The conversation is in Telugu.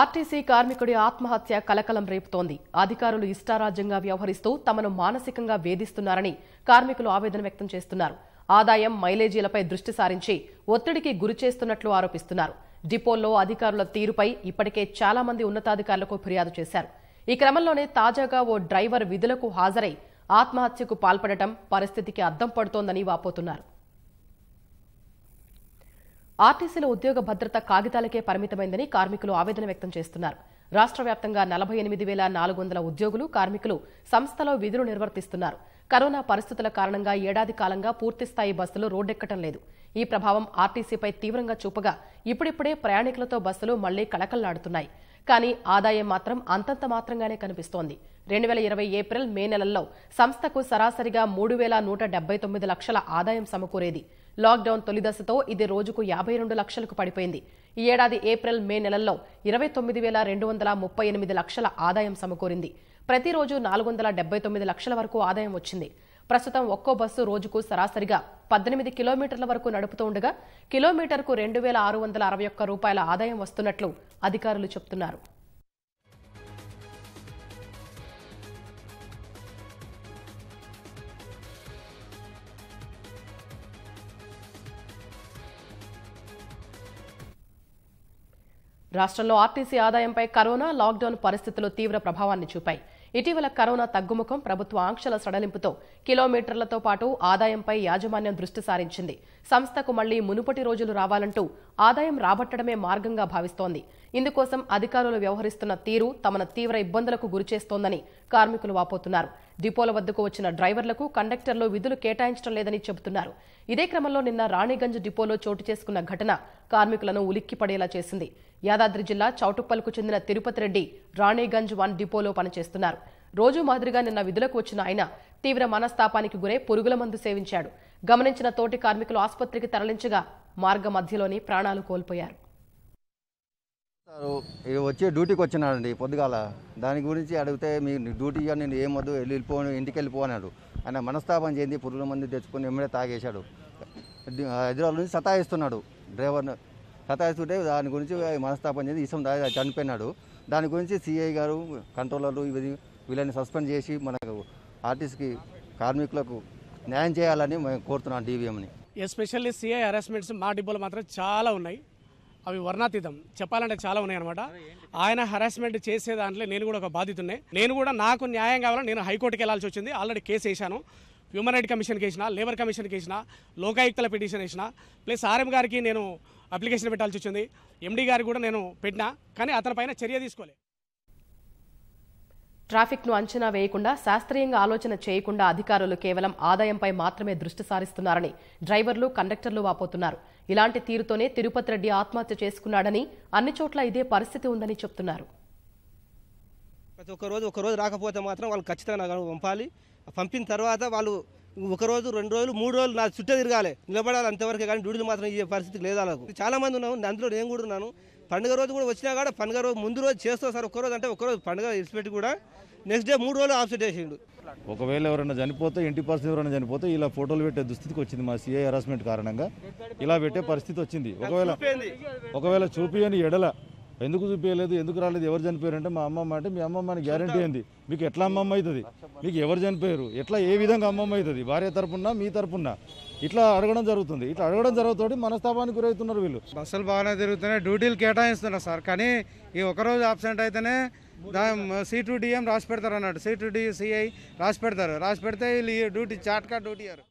ఆర్టీసీ కార్మికుడి ఆత్మహత్య కలకలం రేపుతోంది అధికారులు ఇష్టారాజ్యంగా వ్యవహరిస్తూ తమను మానసికంగా వేధిస్తున్నారని కార్మికులు ఆవేదన వ్యక్తం చేస్తున్నారు ఆదాయం మైలేజీలపై దృష్టి సారించి ఒత్తిడికి గురి చేస్తున్నట్లు ఆరోపిస్తున్నారు డిపోల్లో అధికారుల తీరుపై ఇప్పటికే చాలా మంది ఉన్నతాధికారులకు ఫిర్యాదు చేశారు ఈ క్రమంలోనే తాజాగా ఓ డ్రైవర్ విధులకు హాజరై ఆత్మహత్యకు పాల్పడటం పరిస్థితికి అద్దం పడుతోందని వాపోతున్నారు ఆర్టీసీలో ఉద్యోగ భద్రత కాగితాలకే పరిమితమైందని కార్మికులు ఆవేదన వ్యక్తం చేస్తున్నారు రాష్ట్ర వ్యాప్తంగా నలభై ఎనిమిది వేల నాలుగు వందల ఉద్యోగులు కార్మికులు సంస్థలో విధులు నిర్వర్తిస్తున్నారు కరోనా పరిస్థితుల కారణంగా ఏడాది కాలంగా పూర్తిస్థాయి బస్సులు రోడ్డెక్కటం లేదు ఈ ప్రభావం ఆర్టీసీపై తీవ్రంగా చూపగా ఇప్పుడిప్పుడే ప్రయాణికులతో బస్సులు మళ్లీ కళకళలాడుతున్నాయి కానీ ఆదాయం మాత్రం అంతంత మాత్రంగానే కనిపిస్తోంది రెండు వేల ఇరవై ఏప్రిల్ మే నెలల్లో సంస్థకు సరాసరిగా మూడు వేల నూట డెబ్బై తొమ్మిది లక్షల ఆదాయం సమకూరేది లాక్డౌన్ తొలిదశతో ఇది రోజుకు యాభై రెండు లక్షలకు పడిపోయింది ఈ ఏడాది ఏప్రిల్ మే నెలల్లో ఇరవై తొమ్మిది వేల రెండు వందల ముప్పై ఎనిమిది లక్షల ఆదాయం సమకూరింది ప్రతిరోజు నాలుగు వందల డెబ్బై తొమ్మిది లక్షల వరకు ఆదాయం వచ్చింది ప్రస్తుతం ఒక్కో బస్సు రోజుకు సరాసరిగా పద్దెనిమిది కిలోమీటర్ల వరకు నడుపుతూ ఉండగా కిలోమీటర్కు రెండు వేల ఆరు వందల అరవై ఒక్క రూపాయల ఆదాయం వస్తున్నట్లు అధికారులు చెబుతున్నారు రాష్ట్రంలో ఆర్టీసీ ఆదాయంపై కరోనా లాక్డౌన్ పరిస్థితులు తీవ్ర ప్రభావాన్ని చూపాయి ఇటీవల కరోనా తగ్గుముఖం ప్రభుత్వ ఆంక్షల సడలింపుతో కిలోమీటర్లతో పాటు ఆదాయంపై యాజమాన్యం దృష్టి సారించింది సంస్థకు మళ్లీ మునుపటి రోజులు రావాలంటూ ఆదాయం రాబట్టడమే మార్గంగా భావిస్తోంది ఇందుకోసం అధికారులు వ్యవహరిస్తున్న తీరు తమను తీవ్ర ఇబ్బందులకు గురిచేస్తోందని కార్మికులు వాపోతున్నారు డిపోల వద్దకు వచ్చిన డ్రైవర్లకు కండక్టర్లు విధులు కేటాయించడం లేదని చెబుతున్నారు ఇదే క్రమంలో నిన్న రాణిగంజ్ డిపోలో చోటు చేసుకున్న ఘటన కార్మికులను ఉలిక్కిపడేలా చేసింది యాదాద్రి జిల్లా చౌటుప్పల్కు చెందిన తిరుపతి రెడ్డి రాణిగంజ్ వన్ డిపోలో పనిచేస్తున్నారు రోజు మాదిరిగా నిన్న విధులకు వచ్చిన ఆయన తీవ్ర మనస్తాపానికి గురై పురుగుల మందు సేవించాడు గమనించిన తోటి కార్మికులు ఆసుపత్రికి తరలించగా మార్గ మధ్యలోని ప్రాణాలు కోల్పోయారు వచ్చి డ్యూటీకి వచ్చినాడండి పొద్దుగాల దాని గురించి అడిగితే మీ డ్యూటీ నేను ఏమొద్దు వెళ్ళిపోను ఇంటికి వెళ్ళిపోనాడు ఆయన మనస్తాపం చెంది పురుగుల మందు తెచ్చుకొని ఎమ్మెడే తాగేశాడు హైదరాబాద్ నుంచి సతాయిస్తున్నాడు డ్రైవర్ను సతాయిస్తుంటే దాని గురించి మనస్తాపం చేసి ఇసం చనిపోయినాడు దాని గురించి సిఐ గారు కంట్రోలర్లు ఇవి వీళ్ళని సస్పెండ్ చేసి మనకు ఆర్టిస్ట్కి కార్మికులకు న్యాయం చేయాలని మేము కోరుతున్నాం డీవీఎంని ఎస్పెషల్లీ సిఐ హెరాస్మెంట్స్ మా డిబ్బోలు మాత్రం చాలా ఉన్నాయి అవి వర్ణాతీతం చెప్పాలంటే చాలా ఉన్నాయి అనమాట ఆయన హెరాస్మెంట్ చేసే దాంట్లో నేను కూడా ఒక బాధ్యత ఉన్నాయి నేను కూడా నాకు న్యాయం కావాలని నేను హైకోర్టుకి వెళ్ళాల్సి వచ్చింది ఆల్రెడీ కేసు వేశాను హ్యూమన్ రైట్ కమిషన్కి వేసిన లేబర్ కమిషన్కి వేసిన లోకాయుక్తల పిటిషన్ వేసిన ప్లస్ ఆర్ఎం గారికి నేను అప్లికేషన్ పెట్టాల్సి వచ్చింది ఎండీ గారు కూడా నేను పెట్టినా కానీ అతనిపైన చర్య తీసుకోలేదు ట్రాఫిక్ను అంచనా వేయకుండా శాస్త్రీయంగా ఆలోచన చేయకుండా అధికారులు కేవలం ఆదాయంపై మాత్రమే దృష్టి సారిస్తున్నారని డ్రైవర్లు కండక్టర్లు వాపోతున్నారు ఇలాంటి తీరుతోనే తిరుపతి రెడ్డి ఆత్మహత్య చేసుకున్నాడని అన్ని చోట్ల ఇదే పరిస్థితి ఉందని చెప్తున్నారు ప్రతి ఒక్కరోజు ఒకరోజు రాకపోతే మాత్రం వాళ్ళు ఖచ్చితంగా పంపాలి పంపిన తర్వాత వాళ్ళు ఒక రోజు రెండు రోజులు మూడు రోజులు నా చుట్టూ తిరగాలి నిలబడాలి అంతవరకు కానీ డ్యూటీలు మాత్రం ఈ పరిస్థితి లేదు అలా చాలా మంది ఉన్నాము అందులో నేను కూడా ఉన్నాను పండుగ రోజు కూడా వచ్చినా కూడా పండుగ రోజు ముందు రోజు చేస్తాం సార్ ఒక్కరోజు అంటే ఒక్కరోజు పండుగ ఇచ్చిపెట్టి కూడా నెక్స్ట్ డే మూడు రోజులు ఆఫ్సెట్ చేసిండు ఒకవేళ ఎవరైనా చనిపోతే ఇంటి పరిస్థితి ఎవరైనా చనిపోతే ఇలా ఫోటోలు పెట్టే దుస్థితికి వచ్చింది మా సీఐ హరాస్మెంట్ కారణంగా ఇలా పెట్టే పరిస్థితి వచ్చింది ఒకవేళ ఒకవేళ చూపియని ఎడల ఎందుకు చూపించలేదు ఎందుకు రాలేదు ఎవరు చనిపోయారంటే మా అమ్మమ్మ అంటే మీ అమ్మమ్మ అని గ్యారంటీ ఏంది మీకు ఎట్లా అమ్మమ్మ అవుతుంది మీకు ఎవరు చనిపోయారు ఎట్లా ఏ విధంగా అమ్మమ్మ అవుతుంది భార్య తరపున మీ తరపున ఇట్లా అడగడం జరుగుతుంది ఇట్లా అడగడం జరుగుతుంది మనస్తాపానికి గురవుతున్నారు వీళ్ళు బస్సులు బాగానే తిరుగుతున్నాయి డ్యూటీలు కేటాయిస్తున్నారు సార్ కానీ ఈ ఒకరోజు ఆబ్సెంట్ అయితేనే టు డిఎం రాసి పెడతారు అన్నట్టు సీటు డి సిఐ రాసి పెడతారు రాసి పెడితే వీళ్ళు డ్యూటీ చాట్కా డ్యూటీ